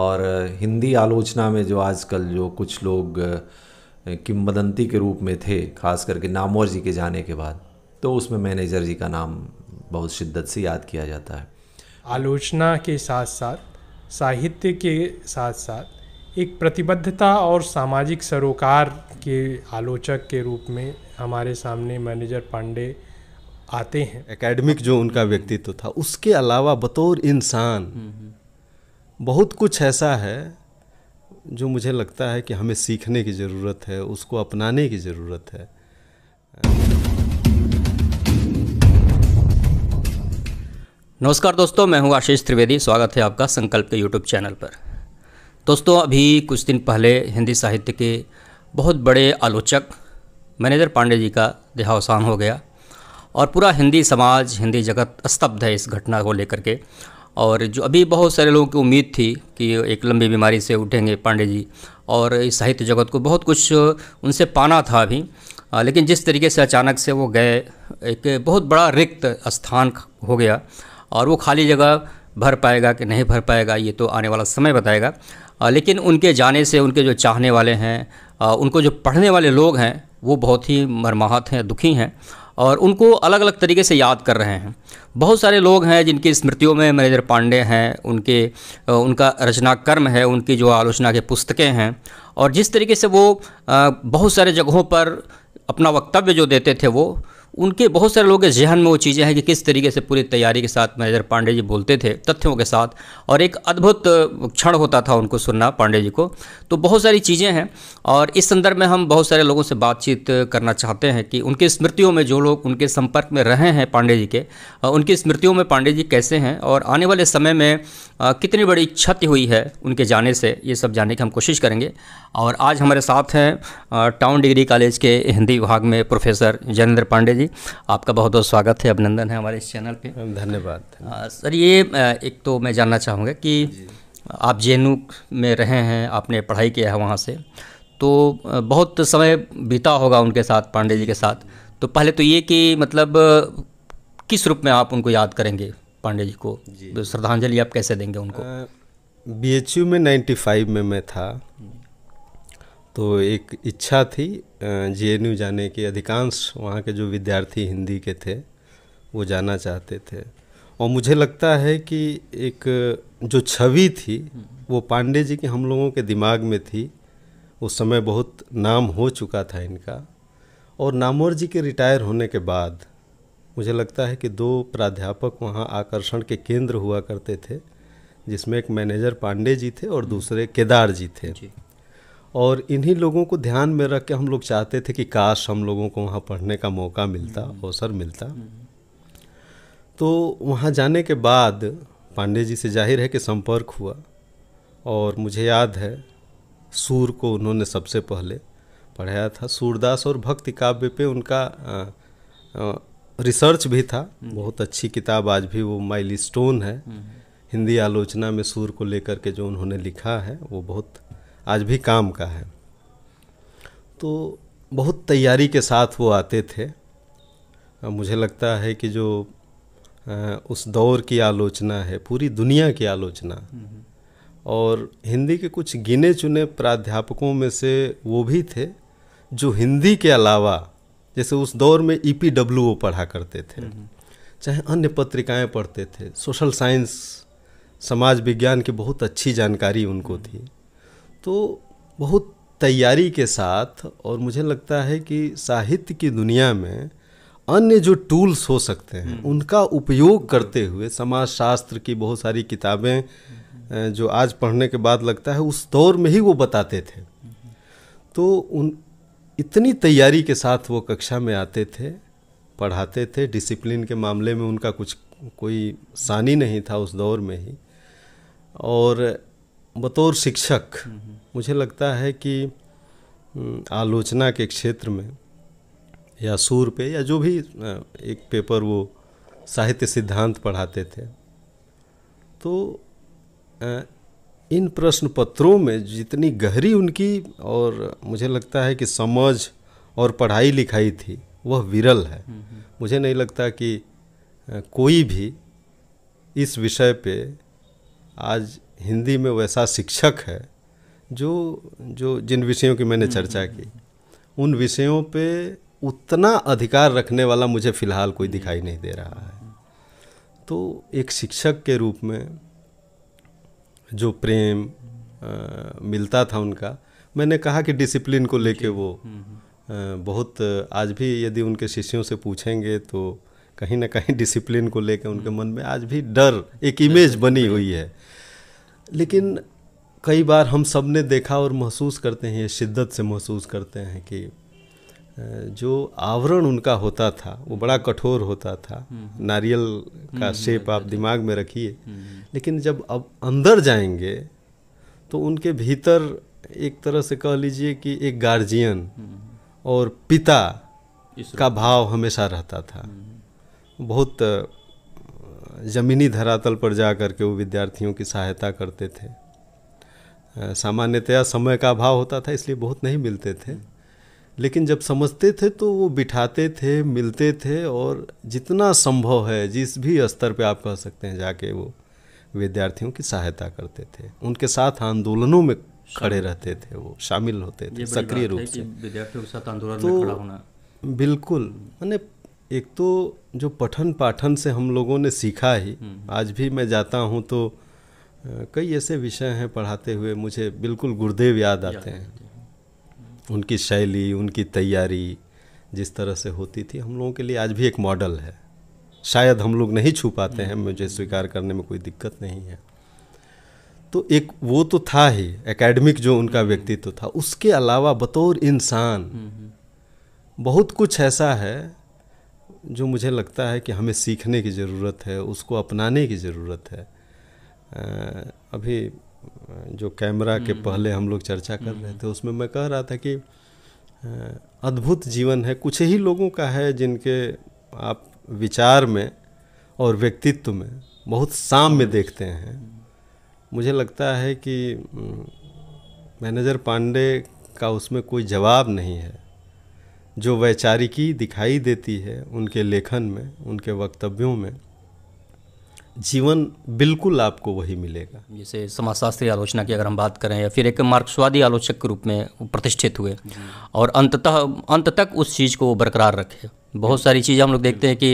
और हिंदी आलोचना में जो आजकल जो कुछ लोग किम्बदंती के रूप में थे खास करके नामोर जी के जाने के बाद तो उसमें मैनेजर जी का नाम बहुत शिद्दत से याद किया जाता है आलोचना के साथ साथ साहित्य के साथ साथ एक प्रतिबद्धता और सामाजिक सरोकार के आलोचक के रूप में हमारे सामने मैनेजर पांडे आते हैं एकेडमिक जो उनका व्यक्तित्व था उसके अलावा बतौर इंसान हम्म, हम्म। बहुत कुछ ऐसा है जो मुझे लगता है कि हमें सीखने की ज़रूरत है उसको अपनाने की ज़रूरत है नमस्कार दोस्तों मैं हूं आशीष त्रिवेदी स्वागत है आपका संकल्प के यूट्यूब चैनल पर दोस्तों अभी कुछ दिन पहले हिंदी साहित्य के बहुत बड़े आलोचक मैनेजर पांडे जी का देहावसान हो गया और पूरा हिंदी समाज हिंदी जगत स्तब्ध है इस घटना को लेकर के और जो अभी बहुत सारे लोगों की उम्मीद थी कि एक लंबी बीमारी से उठेंगे पांडे जी और इस साहित्य जगत को बहुत कुछ उनसे पाना था अभी लेकिन जिस तरीके से अचानक से वो गए एक बहुत बड़ा रिक्त स्थान हो गया और वो खाली जगह भर पाएगा कि नहीं भर पाएगा ये तो आने वाला समय बताएगा लेकिन उनके जाने से उनके जो चाहने वाले हैं उनको जो पढ़ने वाले लोग हैं वो बहुत ही मरमाहत हैं दुखी हैं और उनको अलग अलग तरीके से याद कर रहे हैं बहुत सारे लोग हैं जिनकी स्मृतियों में महेंद्र पांडे हैं उनके उनका रचना कर्म है उनकी जो आलोचना के पुस्तकें हैं और जिस तरीके से वो बहुत सारे जगहों पर अपना वक्तव्य जो देते थे वो उनके बहुत सारे लोगों के जहन में वो चीज़ें हैं कि किस तरीके से पूरी तैयारी के साथ मैनेजर पांडे जी बोलते थे तथ्यों के साथ और एक अद्भुत क्षण होता था उनको सुनना पांडे जी को तो बहुत सारी चीज़ें हैं और इस संदर्भ में हम बहुत सारे लोगों से बातचीत करना चाहते हैं कि उनकी स्मृतियों में जो लोग उनके संपर्क में रहे हैं पांडे जी के उनकी स्मृतियों में पांडे जी कैसे हैं और आने वाले समय में कितनी बड़ी क्षति हुई है उनके जाने से ये सब जानने की हम कोशिश करेंगे और आज हमारे साथ हैं टाउन डिग्री कॉलेज के हिंदी विभाग में प्रोफेसर जयेंद्र पांडे जी जी आपका बहुत बहुत स्वागत है अभिनंदन है हमारे इस चैनल पे धन्यवाद सर ये एक तो मैं जानना चाहूँगा कि आप जे में रहे हैं आपने पढ़ाई किया है वहाँ से तो बहुत समय बीता होगा उनके साथ पांडे जी के साथ तो पहले तो ये कि मतलब किस रूप में आप उनको याद करेंगे पांडे जी को श्रद्धांजलि आप कैसे देंगे उनको बी में 95 में मैं था तो एक इच्छा थी जे जाने की अधिकांश वहाँ के जो विद्यार्थी हिंदी के थे वो जाना चाहते थे और मुझे लगता है कि एक जो छवि थी वो पांडे जी के हम लोगों के दिमाग में थी उस समय बहुत नाम हो चुका था इनका और नामोर जी के रिटायर होने के बाद मुझे लगता है कि दो प्राध्यापक वहाँ आकर्षण के केंद्र हुआ करते थे जिसमें एक मैनेजर पांडे जी थे और हम्म। दूसरे केदार जी थे जी। और इन्हीं लोगों को ध्यान में रख के हम लोग चाहते थे कि काश हम लोगों को वहाँ पढ़ने का मौका मिलता हम्म। अवसर मिलता हम्म। तो वहाँ जाने के बाद पांडे जी से जाहिर है कि संपर्क हुआ और मुझे याद है सूर को उन्होंने सबसे पहले पढ़ाया था सूरदास और भक्ति काव्य पे उनका आ, आ, रिसर्च भी था हम्म। बहुत अच्छी किताब आज भी वो माइल स्टोन है हिंदी आलोचना में सूर को लेकर के जो उन्होंने लिखा है वो बहुत आज भी काम का है तो बहुत तैयारी के साथ वो आते थे मुझे लगता है कि जो उस दौर की आलोचना है पूरी दुनिया की आलोचना और हिंदी के कुछ गिने चुने प्राध्यापकों में से वो भी थे जो हिंदी के अलावा जैसे उस दौर में ई पी डब्ल्यू ओ पढ़ा करते थे चाहे अन्य पत्रिकाएं पढ़ते थे सोशल साइंस समाज विज्ञान की बहुत अच्छी जानकारी उनको थी तो बहुत तैयारी के साथ और मुझे लगता है कि साहित्य की दुनिया में अन्य जो टूल्स हो सकते हैं हम्म। उनका उपयोग करते हुए समाज शास्त्र की बहुत सारी किताबें हम्म। जो आज पढ़ने के बाद लगता है उस दौर में ही वो बताते थे हम्म। तो उन इतनी तैयारी के साथ वो कक्षा में आते थे पढ़ाते थे डिसिप्लिन के मामले में उनका कुछ कोई सानी नहीं था उस दौर में ही और बतौर शिक्षक मुझे लगता है कि आलोचना के क्षेत्र में या सूर पे या जो भी एक पेपर वो साहित्य सिद्धांत पढ़ाते थे तो इन प्रश्न पत्रों में जितनी गहरी उनकी और मुझे लगता है कि समझ और पढ़ाई लिखाई थी वह विरल है मुझे नहीं लगता कि कोई भी इस विषय पे आज हिंदी में वैसा शिक्षक है जो जो जिन विषयों की मैंने हम्म, चर्चा हम्म, की हम्म। उन विषयों पे उतना अधिकार रखने वाला मुझे फ़िलहाल कोई दिखाई नहीं दे रहा है तो एक शिक्षक के रूप में जो प्रेम आ, मिलता था उनका मैंने कहा कि डिसिप्लिन को लेके वो आ, बहुत आज भी यदि उनके शिष्यों से पूछेंगे तो कहीं ना कहीं डिसिप्लिन को लेकर उनके मन में आज भी डर एक इमेज बनी हुई है लेकिन कई बार हम सब ने देखा और महसूस करते हैं शिद्दत से महसूस करते हैं कि जो आवरण उनका होता था वो बड़ा कठोर होता था हम्म। नारियल हम्म, का हम्म, शेप आप दिमाग में रखिए लेकिन जब अब अंदर जाएंगे तो उनके भीतर एक तरह से कह लीजिए कि एक गार्जियन और पिता का भाव हमेशा रहता था बहुत ज़मीनी धरातल पर जा कर के वो विद्यार्थियों की सहायता करते थे सामान्यतया समय का अभाव होता था इसलिए बहुत नहीं मिलते थे लेकिन जब समझते थे तो वो बिठाते थे मिलते थे और जितना संभव है जिस भी स्तर पे आप कह सकते हैं जाके वो विद्यार्थियों की सहायता करते थे उनके साथ आंदोलनों में खड़े रहते थे वो शामिल होते थे सक्रिय रूप से विद्यार्थियों के साथ आंदोलन तो में खड़ा होना बिल्कुल मैंने एक तो जो पठन पाठन से हम लोगों ने सीखा ही हम्म, हम्म। आज भी मैं जाता हूँ तो कई ऐसे विषय हैं पढ़ाते हुए मुझे बिल्कुल गुरुदेव याद आते हैं उनकी शैली उनकी तैयारी जिस तरह से होती थी हम लोगों के लिए आज भी एक मॉडल है शायद हम लोग नहीं छू पाते हैं हम्म। मुझे स्वीकार करने में कोई दिक्कत नहीं है तो एक वो तो था ही एकेडमिक जो उनका व्यक्तित्व था उसके अलावा बतौर इंसान बहुत कुछ ऐसा है जो मुझे लगता है कि हमें सीखने की ज़रूरत है उसको अपनाने की ज़रूरत है अभी जो कैमरा के हम्म। पहले हम लोग चर्चा कर रहे थे हम्म। उसमें मैं कह रहा था कि अद्भुत जीवन है कुछ ही लोगों का है जिनके आप विचार में और व्यक्तित्व में बहुत साम्य हम्म। देखते हैं मुझे लगता है कि मैनेजर पांडे का उसमें कोई जवाब नहीं है जो वैचारिकी दिखाई देती है उनके लेखन में उनके वक्तव्यों में जीवन बिल्कुल आपको वही मिलेगा जैसे समाजशास्त्री आलोचना की अगर हम बात करें या फिर एक मार्क्सवादी आलोचक के रूप में प्रतिष्ठित हुए और अंततः अंत तक उस चीज़ को बरकरार रखे बहुत सारी चीज़ें हम लोग देखते हैं कि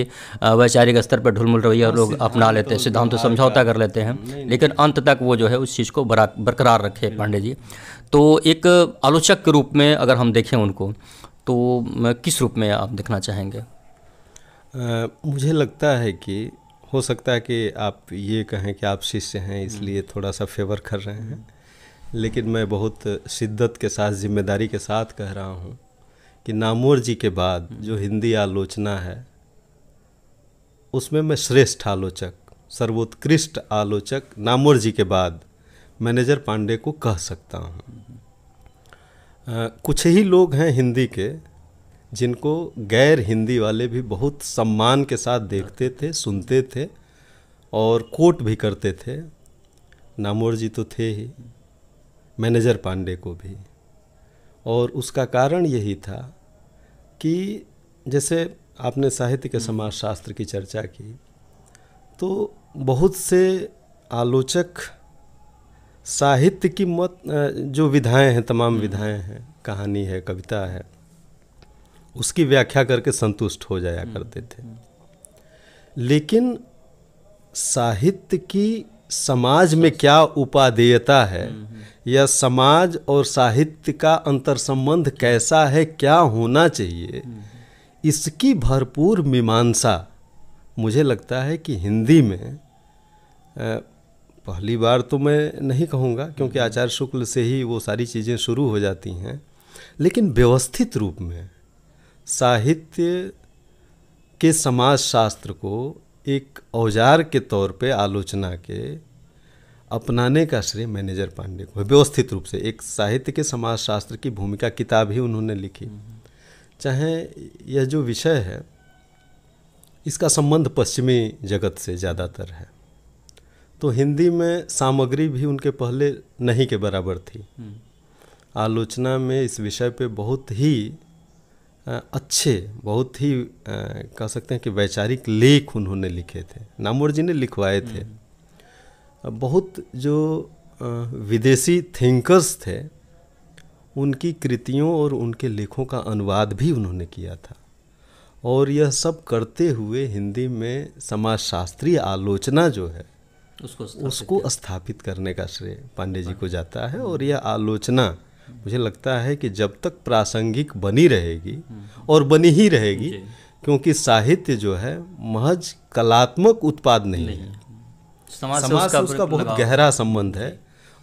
वैचारिक स्तर पर ढुलमुल रवैया हाँ, लोग अपना तो लेते हैं सिद्धांत तो समझौता कर लेते हैं लेकिन अंत तक वो जो है उस चीज़ को बरकरार रखे पांडे जी तो एक आलोचक के रूप में अगर हम देखें उनको तो किस रूप में आप देखना चाहेंगे आ, मुझे लगता है कि हो सकता है कि आप ये कहें कि आप शिष्य हैं इसलिए हम्म। थोड़ा सा फेवर कर रहे हैं लेकिन मैं बहुत शिद्दत के साथ जिम्मेदारी के साथ कह रहा हूँ कि नामोर जी के बाद हम्म। जो हिंदी आलोचना है उसमें मैं श्रेष्ठ आलोचक सर्वोत्कृष्ट आलोचक नामोर जी के बाद मैनेजर पांडे को कह सकता हूँ कुछ ही लोग हैं हिंदी के जिनको गैर हिंदी वाले भी बहुत सम्मान के साथ देखते थे सुनते थे और कोट भी करते थे नामोर जी तो थे ही मैनेजर पांडे को भी और उसका कारण यही था कि जैसे आपने साहित्य के हम्म। समाजशास्त्र की चर्चा की तो बहुत से आलोचक साहित्य की मत जो विधाएं हैं तमाम हम्म। विधाएं हैं कहानी है कविता है उसकी व्याख्या करके संतुष्ट हो जाया हम्म। करते थे हम्म। लेकिन साहित्य की समाज में क्या उपादेयता है या समाज और साहित्य का अंतर संबंध कैसा है क्या होना चाहिए इसकी भरपूर मीमांसा मुझे लगता है कि हिंदी में पहली बार तो मैं नहीं कहूँगा क्योंकि हम्म। आचार्य शुक्ल से ही वो सारी चीज़ें शुरू हो जाती हैं लेकिन व्यवस्थित रूप में साहित्य के समाज शास्त्र को एक औजार के तौर पे आलोचना के अपनाने का श्रेय मैनेजर पांडे को है व्यवस्थित रूप से एक साहित्य के समाज शास्त्र की भूमिका किताब ही उन्होंने लिखी हम्म। चाहे यह जो विषय है इसका संबंध पश्चिमी जगत से ज़्यादातर है तो हिंदी में सामग्री भी उनके पहले नहीं के बराबर थी हम्म। आलोचना में इस विषय पे बहुत ही अच्छे बहुत ही कह सकते हैं कि वैचारिक लेख उन्होंने लिखे थे नामवर जी ने लिखवाए थे हम्म। बहुत जो विदेशी थिंकर्स थे उनकी कृतियों और उनके लेखों का अनुवाद भी उन्होंने किया था और यह सब करते हुए हिंदी में समाजशास्त्रीय आलोचना जो है उसको उसको स्थापित करने का श्रेय पांडे जी को जाता है और यह आलोचना मुझे लगता है कि जब तक प्रासंगिक बनी रहेगी हम्म। और बनी ही रहेगी क्योंकि साहित्य जो है महज कलात्मक उत्पाद नहीं, नहीं है समाज, समाज उसका, उसका बहुत गहरा संबंध है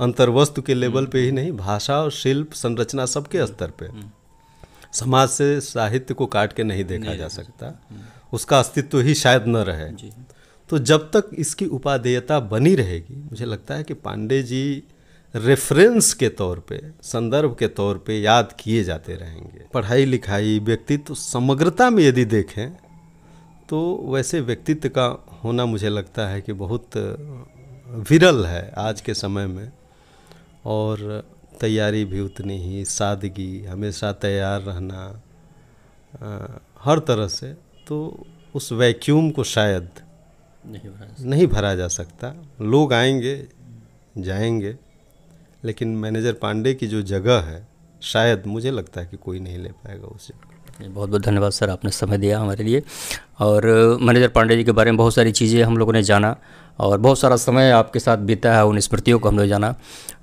अंतर्वस्तु के लेवल हम्म। पे ही नहीं भाषा और शिल्प संरचना सबके हम्म। स्तर पे समाज से साहित्य को काट के नहीं देखा जा सकता उसका अस्तित्व ही शायद न रहे तो जब तक इसकी उपादेयता बनी रहेगी मुझे लगता है कि पांडे जी रेफरेंस के तौर पे संदर्भ के तौर पे याद किए जाते रहेंगे पढ़ाई लिखाई व्यक्तित्व तो समग्रता में यदि देखें तो वैसे व्यक्तित्व का होना मुझे लगता है कि बहुत विरल है आज के समय में और तैयारी भी उतनी ही सादगी हमेशा तैयार रहना आ, हर तरह से तो उस वैक्यूम को शायद नहीं भरा नहीं भरा जा सकता लोग आएंगे जाएंगे लेकिन मैनेजर पांडे की जो जगह है शायद मुझे लगता है कि कोई नहीं ले पाएगा उस जगह बहुत बहुत धन्यवाद सर आपने समय दिया हमारे लिए और मैनेजर पांडे जी के बारे में बहुत सारी चीज़ें हम लोगों ने जाना और बहुत सारा समय आपके साथ बीता है उन स्मृतियों को हम लोग जाना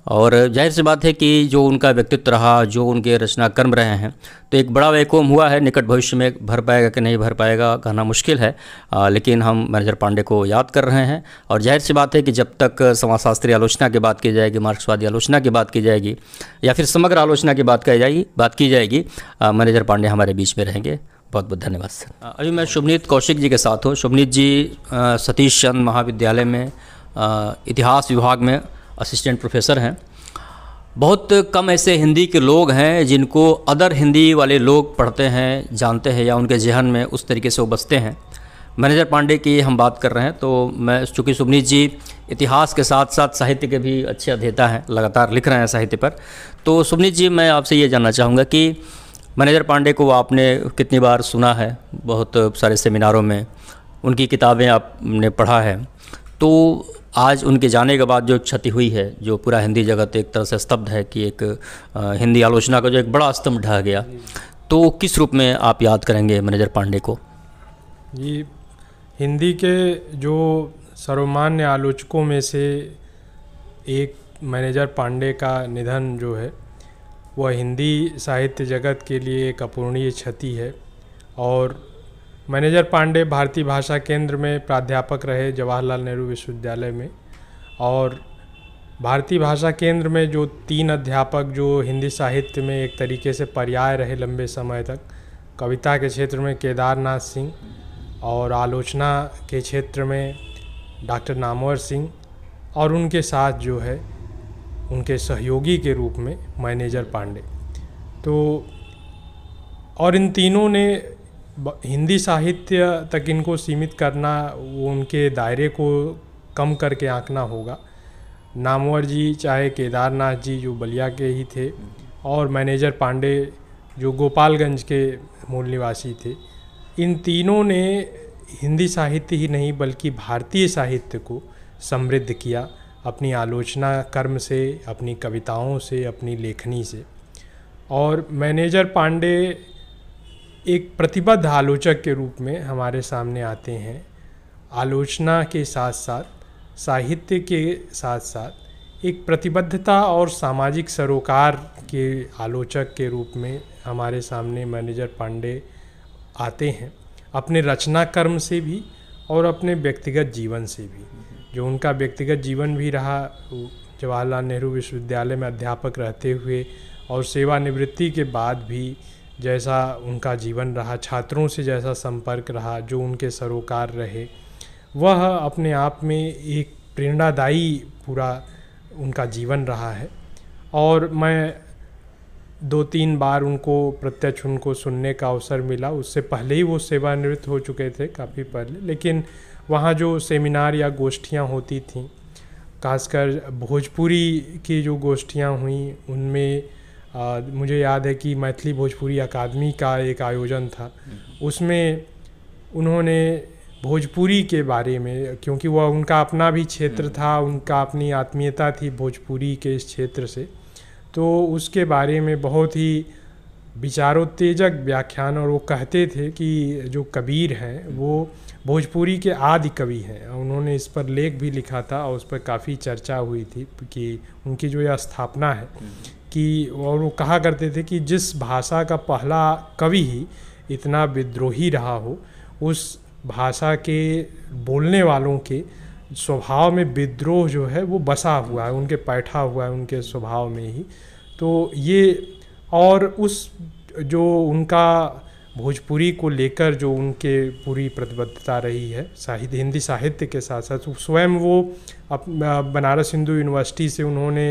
और जाहिर सी बात है कि जो उनका व्यक्तित्व रहा जो उनके रचना कर्म रहे हैं तो एक बड़ा वैकोम हुआ है निकट भविष्य में भर पाएगा कि नहीं भर पाएगा कहना मुश्किल है आ, लेकिन हम मैनेजर पांडे को याद कर रहे हैं और जाहिर सी बात है कि जब तक समाजशास्त्रीय आलोचना की बात की जाएगी मार्क्सवादी आलोचना की बात की जाएगी या फिर समग्र आलोचना की बात की जाएगी बात की जाएगी मैनेजर पांडे हमारे बीच में रहेंगे बहुत बहुत धन्यवाद सर अभी मैं शुभनीत कौशिक जी के साथ हूँ शुभनीत जी सतीश चंद महाविद्यालय में इतिहास विभाग में असिस्टेंट प्रोफेसर हैं बहुत कम ऐसे हिंदी के लोग हैं जिनको अदर हिंदी वाले लोग पढ़ते हैं जानते हैं या उनके जहन में उस तरीके से वो बसते हैं मैनेजर पांडे की हम बात कर रहे हैं तो मैं चूँकि सुबनीत जी इतिहास के साथ साथ साहित्य के भी अच्छे अध्येता हैं लगातार लिख रहे हैं साहित्य पर तो सुबनीत जी मैं आपसे ये जानना चाहूँगा कि मैनेजर पांडे को आपने कितनी बार सुना है बहुत सारे सेमिनारों में उनकी किताबें आपने पढ़ा है तो आज उनके जाने के बाद जो क्षति हुई है जो पूरा हिंदी जगत एक तरह से स्तब्ध है कि एक हिंदी आलोचना का जो एक बड़ा स्तंभ ढह गया तो किस रूप में आप याद करेंगे मैनेजर पांडे को जी हिंदी के जो सर्वमान्य आलोचकों में से एक मैनेजर पांडे का निधन जो है वह हिंदी साहित्य जगत के लिए एक अपूर्णीय क्षति है और मैनेजर पांडे भारतीय भाषा केंद्र में प्राध्यापक रहे जवाहरलाल नेहरू विश्वविद्यालय में और भारतीय भाषा केंद्र में जो तीन अध्यापक जो हिंदी साहित्य में एक तरीके से पर्याय रहे लंबे समय तक कविता के क्षेत्र में केदारनाथ सिंह और आलोचना के क्षेत्र में डॉक्टर नामवर सिंह और उनके साथ जो है उनके सहयोगी के रूप में मैनेजर पांडे तो और इन तीनों ने हिंदी साहित्य तक इनको सीमित करना वो उनके दायरे को कम करके आंकना होगा नामवर जी चाहे केदारनाथ जी जो बलिया के ही थे और मैनेजर पांडे जो गोपालगंज के मूल निवासी थे इन तीनों ने हिंदी साहित्य ही नहीं बल्कि भारतीय साहित्य को समृद्ध किया अपनी आलोचना कर्म से अपनी कविताओं से अपनी लेखनी से और मैनेजर पांडे एक प्रतिबद्ध आलोचक के रूप में हमारे सामने आते हैं आलोचना के साथ साथ साहित्य के साथ साथ एक प्रतिबद्धता और सामाजिक सरोकार के आलोचक के रूप में हमारे सामने मैनेजर पांडे आते हैं अपने रचना कर्म से भी और अपने व्यक्तिगत जीवन से भी जो उनका व्यक्तिगत जीवन भी रहा जवाहरलाल नेहरू विश्वविद्यालय में अध्यापक रहते हुए और सेवानिवृत्ति के बाद भी जैसा उनका जीवन रहा छात्रों से जैसा संपर्क रहा जो उनके सरोकार रहे वह अपने आप में एक प्रेरणादायी पूरा उनका जीवन रहा है और मैं दो तीन बार उनको प्रत्यक्ष उनको सुनने का अवसर मिला उससे पहले ही वो सेवानिवृत्त हो चुके थे काफ़ी पहले लेकिन वहाँ जो सेमिनार या गोष्ठियाँ होती थीं खासकर भोजपुरी की जो गोष्ठियाँ हुई उनमें आ, मुझे याद है कि मैथिली भोजपुरी अकादमी का एक आयोजन था उसमें उन्होंने भोजपुरी के बारे में क्योंकि वह उनका अपना भी क्षेत्र था उनका अपनी आत्मीयता थी भोजपुरी के इस क्षेत्र से तो उसके बारे में बहुत ही विचारोत्तेजक व्याख्यान और वो कहते थे कि जो कबीर हैं वो भोजपुरी के आदि कवि हैं उन्होंने इस पर लेख भी लिखा था और उस पर काफ़ी चर्चा हुई थी कि उनकी जो यह स्थापना है कि और वो कहा करते थे कि जिस भाषा का पहला कवि ही इतना विद्रोही रहा हो उस भाषा के बोलने वालों के स्वभाव में विद्रोह जो है वो बसा हुआ है उनके पैठा हुआ है उनके स्वभाव में ही तो ये और उस जो उनका भोजपुरी को लेकर जो उनके पूरी प्रतिबद्धता रही है साहित्य हिंदी साहित्य के साथ साथ स्वयं वो अप बनारस हिंदू यूनिवर्सिटी से उन्होंने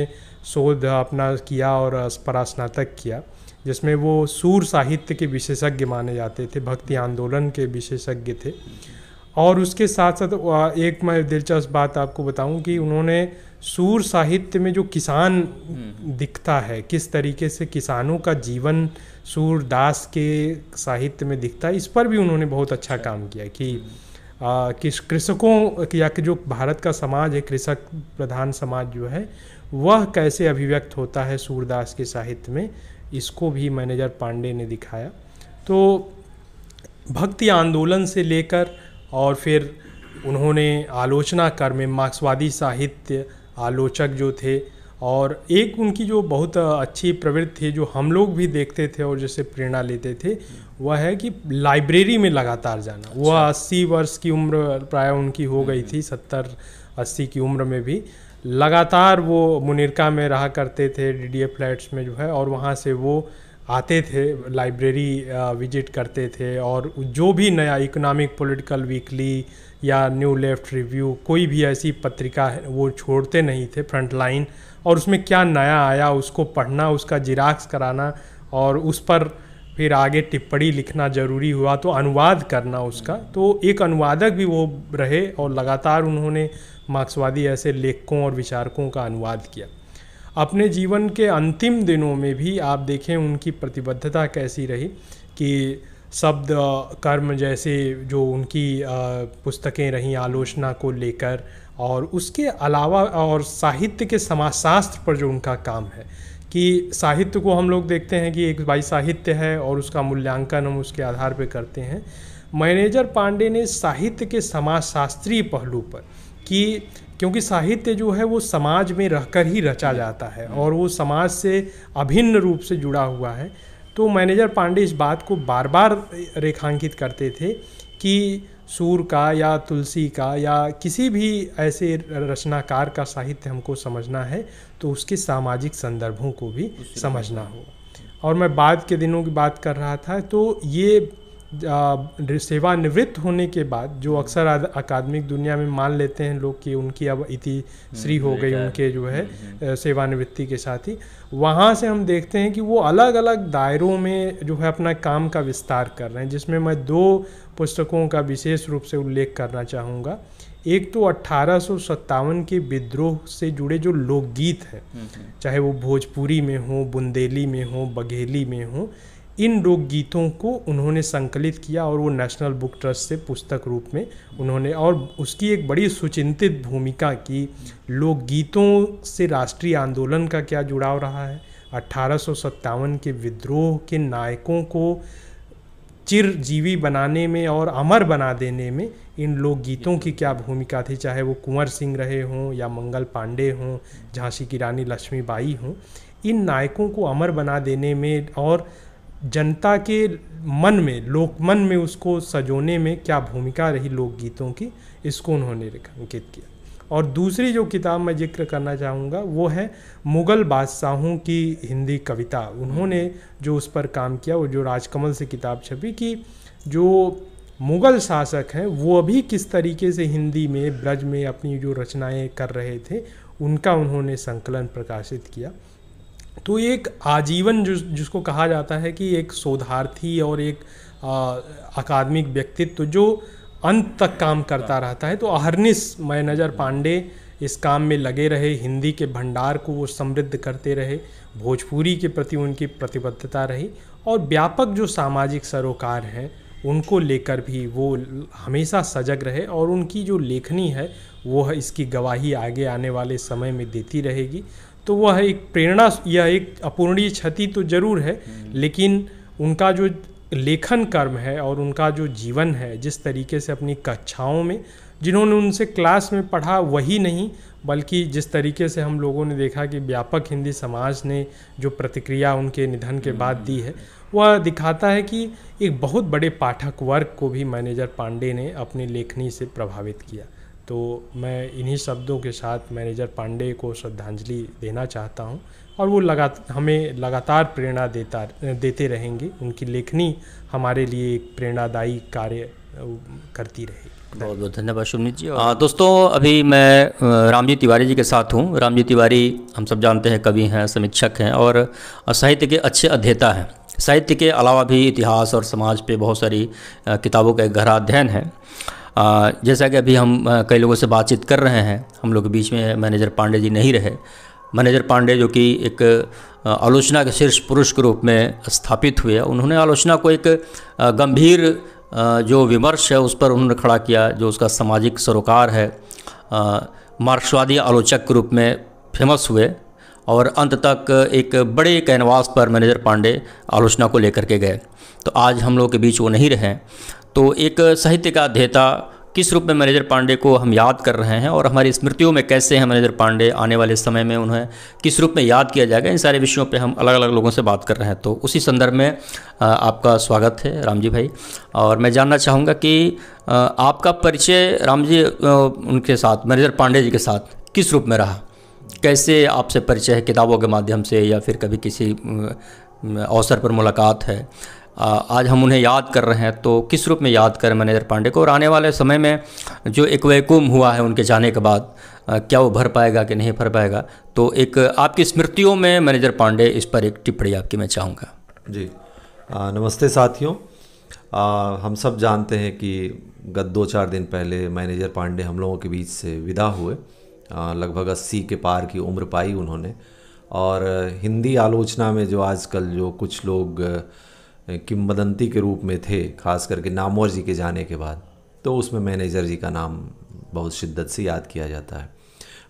शोध अपना किया और परास्नातक किया जिसमें वो सूर साहित्य के विशेषज्ञ माने जाते थे भक्ति आंदोलन के विशेषज्ञ थे और उसके साथ साथ एक मैं दिलचस्प बात आपको बताऊं कि उन्होंने सूर साहित्य में जो किसान हम्म। दिखता है किस तरीके से किसानों का जीवन सूरदास के साहित्य में दिखता है इस पर भी उन्होंने बहुत अच्छा, अच्छा। काम किया कि हम्म। किस कृषकों या कि जो भारत का समाज है कृषक प्रधान समाज जो है वह कैसे अभिव्यक्त होता है सूरदास के साहित्य में इसको भी मैनेजर पांडे ने दिखाया तो भक्ति आंदोलन से लेकर और फिर उन्होंने आलोचना कर में मार्क्सवादी साहित्य आलोचक जो थे और एक उनकी जो बहुत अच्छी प्रवृत्ति थी जो हम लोग भी देखते थे और जैसे प्रेरणा लेते थे वह है कि लाइब्रेरी में लगातार जाना वह अच्छा। अस्सी वर्ष की उम्र प्राय उनकी हो गई थी सत्तर अस्सी की उम्र में भी लगातार वो मुनिरका में रहा करते थे डीडीए फ्लैट्स में जो है और वहाँ से वो आते थे लाइब्रेरी विजिट करते थे और जो भी नया इकोनॉमिक पॉलिटिकल वीकली या न्यू लेफ्ट रिव्यू कोई भी ऐसी पत्रिका है वो छोड़ते नहीं थे फ्रंट लाइन और उसमें क्या नया आया उसको पढ़ना उसका जिराक्स कराना और उस पर फिर आगे टिप्पणी लिखना जरूरी हुआ तो अनुवाद करना उसका तो एक अनुवादक भी वो रहे और लगातार उन्होंने मार्क्सवादी ऐसे लेखकों और विचारकों का अनुवाद किया अपने जीवन के अंतिम दिनों में भी आप देखें उनकी प्रतिबद्धता कैसी रही कि शब्द कर्म जैसे जो उनकी पुस्तकें रहीं आलोचना को लेकर और उसके अलावा और साहित्य के समाजशास्त्र पर जो उनका काम है कि साहित्य को हम लोग देखते हैं कि एक भाई साहित्य है और उसका मूल्यांकन हम उसके आधार पर करते हैं मैनेजर पांडे ने साहित्य के समाजशास्त्रीय पहलू पर कि क्योंकि साहित्य जो है वो समाज में रहकर ही रचा जाता है और वो समाज से अभिन्न रूप से जुड़ा हुआ है तो मैनेजर पांडे इस बात को बार बार रेखांकित करते थे कि सूर का या तुलसी का या किसी भी ऐसे रचनाकार का साहित्य हमको समझना है तो उसके सामाजिक संदर्भों को भी समझना होगा और मैं बाद के दिनों की बात कर रहा था तो ये सेवानिवृत्त होने के बाद जो हम्म। अक्सर अकादमिक दुनिया में मान लेते हैं लोग कि उनकी अब इति हम्म, श्री हो गई उनके जो है हम्म, सेवानिवृत्ति के साथ ही वहाँ से हम देखते हैं कि वो अलग अलग दायरों में जो है अपना काम का विस्तार कर रहे हैं जिसमें मैं दो पुस्तकों का विशेष रूप से उल्लेख करना चाहूँगा एक तो अट्ठारह के विद्रोह से जुड़े जो लोकगीत हैं चाहे वो भोजपुरी में हो बुंदेली में हो बघेली में हों इन लोकगीतों को उन्होंने संकलित किया और वो नेशनल बुक ट्रस्ट से पुस्तक रूप में उन्होंने और उसकी एक बड़ी सुचिंतित भूमिका की लोकगीतों से राष्ट्रीय आंदोलन का क्या जुड़ाव रहा है अट्ठारह के विद्रोह के नायकों को चिरजीवी बनाने में और अमर बना देने में इन लोकगीतों की क्या भूमिका थी चाहे वो कुंवर सिंह रहे हों या मंगल पांडे हों झांसी की रानी लक्ष्मीबाई हों इन नायकों को अमर बना देने में और जनता के मन में लोक मन में उसको सजोने में क्या भूमिका रही लोकगीतों की इसको उन्होंने रेखांकित किया और दूसरी जो किताब मैं जिक्र करना चाहूँगा वो है मुग़ल बादशाहों की हिंदी कविता उन्होंने जो उस पर काम किया वो जो राजकमल से किताब छपी कि जो मुग़ल शासक हैं वो अभी किस तरीके से हिंदी में ब्रज में अपनी जो रचनाएं कर रहे थे उनका उन्होंने संकलन प्रकाशित किया तो एक आजीवन जिस जिसको कहा जाता है कि एक शोधार्थी और एक अकादमिक व्यक्तित्व जो अंत तक काम करता रहता है तो अहरनिस नज़र पांडे इस काम में लगे रहे हिंदी के भंडार को वो समृद्ध करते रहे भोजपुरी के प्रति उनकी प्रतिबद्धता रही और व्यापक जो सामाजिक सरोकार हैं उनको लेकर भी वो हमेशा सजग रहे और उनकी जो लेखनी है वो इसकी गवाही आगे आने वाले समय में देती रहेगी तो वह एक प्रेरणा या एक अपूर्णीय क्षति तो जरूर है लेकिन उनका जो लेखन कर्म है और उनका जो जीवन है जिस तरीके से अपनी कक्षाओं में जिन्होंने उनसे क्लास में पढ़ा वही नहीं बल्कि जिस तरीके से हम लोगों ने देखा कि व्यापक हिंदी समाज ने जो प्रतिक्रिया उनके निधन के बाद दी है वह दिखाता है कि एक बहुत बड़े पाठक वर्ग को भी मैनेजर पांडे ने अपनी लेखनी से प्रभावित किया तो मैं इन्हीं शब्दों के साथ मैनेजर पांडे को श्रद्धांजलि देना चाहता हूं और वो लगा हमें लगातार प्रेरणा देता देते रहेंगे उनकी लेखनी हमारे लिए एक प्रेरणादायी कार्य करती रहेगी बहुत बहुत धन्यवाद सुमित जी और... हाँ, दोस्तों अभी मैं रामजी तिवारी जी के साथ हूँ रामजी तिवारी हम सब जानते हैं कवि हैं समीक्षक हैं और साहित्य के अच्छे अध्येता हैं साहित्य के अलावा भी इतिहास और समाज पे बहुत सारी किताबों का एक गहरा अध्ययन है जैसा कि अभी हम कई लोगों से बातचीत कर रहे हैं हम लोग के बीच में मैनेजर पांडे जी नहीं रहे मैनेजर पांडे जो कि एक आलोचना के शीर्ष पुरुष के रूप में स्थापित हुए उन्होंने आलोचना को एक गंभीर जो विमर्श है उस पर उन्होंने खड़ा किया जो उसका सामाजिक सरोकार है मार्क्सवादी आलोचक के रूप में फेमस हुए और अंत तक एक बड़े कैनवास पर मैनेजर पांडे आलोचना को लेकर के गए तो आज हम लोग के बीच वो नहीं रहे तो एक साहित्य का अध्येता किस रूप में मैनेजर पांडे को हम याद कर रहे हैं और हमारी स्मृतियों में कैसे हैं मैनेजर पांडे आने वाले समय में उन्हें किस रूप में याद किया जाएगा इन सारे विषयों पे हम अलग अलग लोगों से बात कर रहे हैं तो उसी संदर्भ में आपका स्वागत है राम जी भाई और मैं जानना चाहूँगा कि आपका परिचय राम जी उनके साथ मैनेजर पांडे जी के साथ किस रूप में रहा कैसे आपसे परिचय है किताबों के माध्यम से या फिर कभी किसी अवसर पर मुलाकात है आज हम उन्हें याद कर रहे हैं तो किस रूप में याद करें मैनेजर पांडे को और आने वाले समय में जो एक वैकुम हुआ है उनके जाने के बाद क्या वो भर पाएगा कि नहीं भर पाएगा तो एक आपकी स्मृतियों में मैनेजर पांडे इस पर एक टिप्पणी आपकी मैं चाहूँगा जी आ, नमस्ते साथियों हम सब जानते हैं कि गत दो चार दिन पहले मैनेजर पांडे हम लोगों के बीच से विदा हुए लगभग अस्सी के पार की उम्र पाई उन्होंने और हिंदी आलोचना में जो आजकल जो कुछ लोग किम्बदंती के रूप में थे खास करके नामोर जी के जाने के बाद तो उसमें मैनेजर जी का नाम बहुत शिद्दत से याद किया जाता है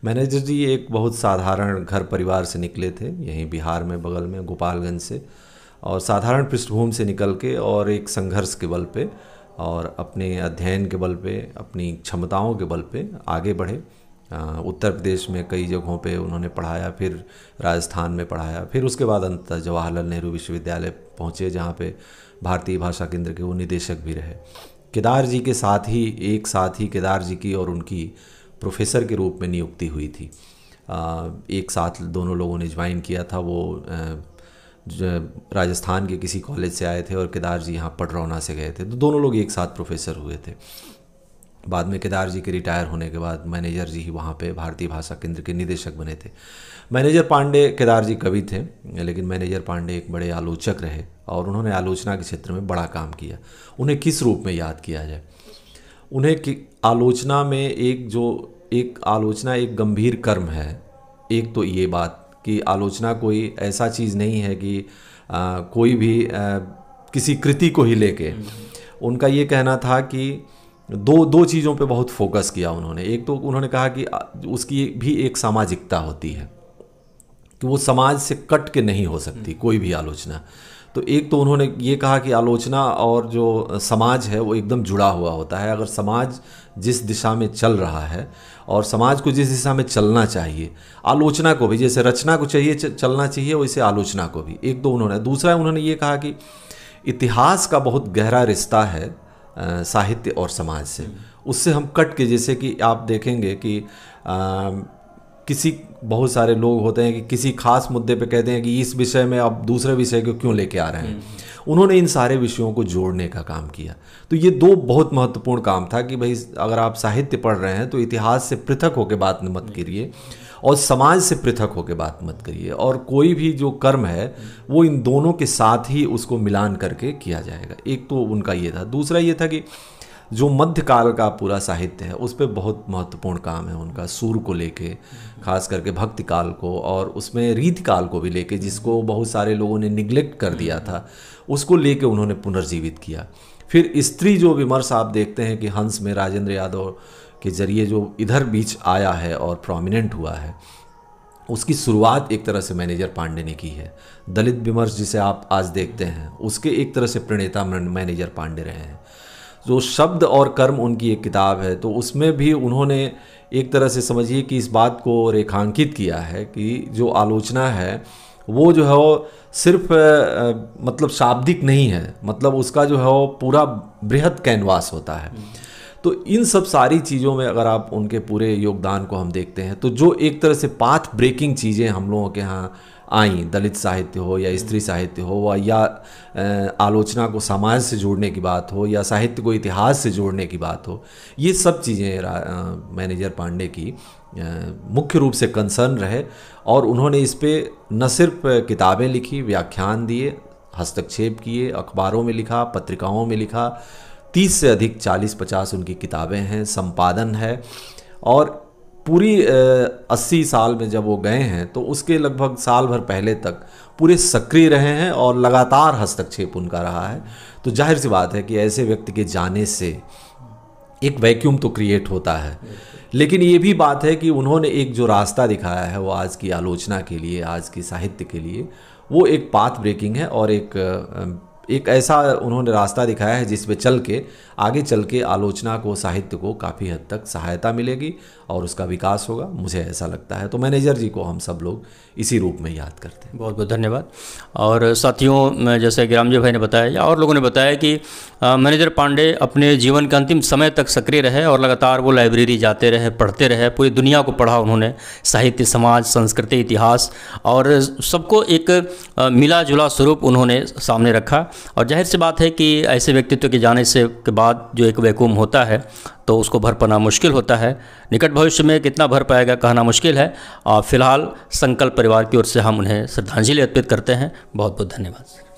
मैनेजर जी एक बहुत साधारण घर परिवार से निकले थे यहीं बिहार में बगल में गोपालगंज से और साधारण पृष्ठभूमि से निकल के और एक संघर्ष के बल पे और अपने अध्ययन के बल पे अपनी क्षमताओं के बल पे आगे बढ़े उत्तर प्रदेश में कई जगहों पे उन्होंने पढ़ाया फिर राजस्थान में पढ़ाया फिर उसके बाद अंत जवाहरलाल नेहरू विश्वविद्यालय पहुँचे जहाँ पे भारतीय भाषा केंद्र के वो निदेशक भी रहे केदार जी के साथ ही एक साथ ही केदार जी की और उनकी प्रोफेसर के रूप में नियुक्ति हुई थी एक साथ दोनों लोगों ने ज्वाइन किया था वो राजस्थान के किसी कॉलेज से आए थे और केदार जी यहाँ पटरौना से गए थे तो दोनों लोग एक साथ प्रोफेसर हुए थे बाद में केदार जी के रिटायर होने के बाद मैनेजर जी ही वहाँ पे भारतीय भाषा केंद्र के निदेशक बने थे मैनेजर पांडे केदार जी कवि थे लेकिन मैनेजर पांडे एक बड़े आलोचक रहे और उन्होंने आलोचना के क्षेत्र में बड़ा काम किया उन्हें किस रूप में याद किया जाए उन्हें कि आलोचना में एक जो एक आलोचना एक गंभीर कर्म है एक तो ये बात कि आलोचना कोई ऐसा चीज़ नहीं है कि आ, कोई भी आ, किसी कृति को ही लेके हम्म। उनका ये कहना था कि दो दो चीज़ों पे बहुत फोकस किया उन्होंने एक तो उन्होंने कहा कि उसकी भी एक सामाजिकता होती है कि वो समाज से कट के नहीं हो सकती कोई भी आलोचना तो एक तो उन्होंने ये कहा कि आलोचना और जो समाज है वो एकदम जुड़ा हुआ होता है अगर समाज जिस दिशा में चल रहा है और समाज को जिस दिशा में चलना चाहिए आलोचना को भी जैसे रचना को चाहिए चलना चाहिए वैसे आलोचना को भी एक तो उन्होंने दूसरा उन्होंने ये कहा कि इतिहास का बहुत गहरा रिश्ता है साहित्य और समाज से उससे हम कट के जैसे कि आप देखेंगे कि आ, किसी बहुत सारे लोग होते हैं कि किसी खास मुद्दे पे कहते हैं कि इस विषय में आप दूसरे विषय को क्यों लेके आ रहे हैं उन्होंने इन सारे विषयों को जोड़ने का काम किया तो ये दो बहुत महत्वपूर्ण काम था कि भाई अगर आप साहित्य पढ़ रहे हैं तो इतिहास से पृथक होकर बात मत करिए और समाज से पृथक होकर बात मत करिए और कोई भी जो कर्म है वो इन दोनों के साथ ही उसको मिलान करके किया जाएगा एक तो उनका ये था दूसरा ये था कि जो मध्यकाल का पूरा साहित्य है उस पर बहुत महत्वपूर्ण काम है उनका सूर को लेके खास करके भक्ति काल को और उसमें रीत काल को भी लेके जिसको बहुत सारे लोगों ने निग्लेक्ट कर दिया था उसको लेके उन्होंने पुनर्जीवित किया फिर स्त्री जो विमर्श आप देखते हैं कि हंस में राजेंद्र यादव के ज़रिए जो इधर बीच आया है और प्रोमिनेंट हुआ है उसकी शुरुआत एक तरह से मैनेजर पांडे ने की है दलित विमर्श जिसे आप आज देखते हैं उसके एक तरह से प्रणेता मैनेजर पांडे रहे हैं जो शब्द और कर्म उनकी एक किताब है तो उसमें भी उन्होंने एक तरह से समझिए कि इस बात को रेखांकित किया है कि जो आलोचना है वो जो है वो सिर्फ मतलब शाब्दिक नहीं है मतलब उसका जो है वो पूरा बृहद कैनवास होता है तो इन सब सारी चीज़ों में अगर आप उनके पूरे योगदान को हम देखते हैं तो जो एक तरह से पाथ ब्रेकिंग चीज़ें हम लोगों के यहाँ आई दलित साहित्य हो या स्त्री साहित्य हो या आलोचना को समाज से जोड़ने की बात हो या साहित्य को इतिहास से जोड़ने की बात हो ये सब चीज़ें मैनेजर पांडे की मुख्य रूप से कंसर्न रहे और उन्होंने इस पर न सिर्फ किताबें लिखी व्याख्यान दिए हस्तक्षेप किए अखबारों में लिखा पत्रिकाओं में लिखा तीस से अधिक चालीस पचास उनकी किताबें हैं संपादन है और पूरी अस्सी साल में जब वो गए हैं तो उसके लगभग साल भर पहले तक पूरे सक्रिय रहे हैं और लगातार हस्तक्षेप उनका रहा है तो जाहिर सी बात है कि ऐसे व्यक्ति के जाने से एक वैक्यूम तो क्रिएट होता है लेकिन ये भी बात है कि उन्होंने एक जो रास्ता दिखाया है वो आज की आलोचना के लिए आज की साहित्य के लिए वो एक पाथ ब्रेकिंग है और एक एक ऐसा उन्होंने रास्ता दिखाया है जिसमें चल के आगे चल के आलोचना को साहित्य को काफ़ी हद तक सहायता मिलेगी और उसका विकास होगा मुझे ऐसा लगता है तो मैनेजर जी को हम सब लोग इसी रूप में याद करते हैं बहुत बहुत धन्यवाद और साथियों जैसे ग्रामजी भाई ने बताया या और लोगों ने बताया कि मैनेजर पांडे अपने जीवन के अंतिम समय तक सक्रिय रहे और लगातार वो लाइब्रेरी जाते रहे पढ़ते रहे पूरी दुनिया को पढ़ा उन्होंने साहित्य समाज संस्कृति इतिहास और सबको एक मिला जुला स्वरूप उन्होंने सामने रखा और जाहिर सी बात है कि ऐसे व्यक्तित्व के जाने से के बाद जो एक वैकूम होता है तो उसको भर पाना मुश्किल होता है निकट भविष्य में कितना भर पाएगा कहना मुश्किल है और फिलहाल संकल्प परिवार की ओर से हम उन्हें श्रद्धांजलि अर्पित करते हैं बहुत बहुत धन्यवाद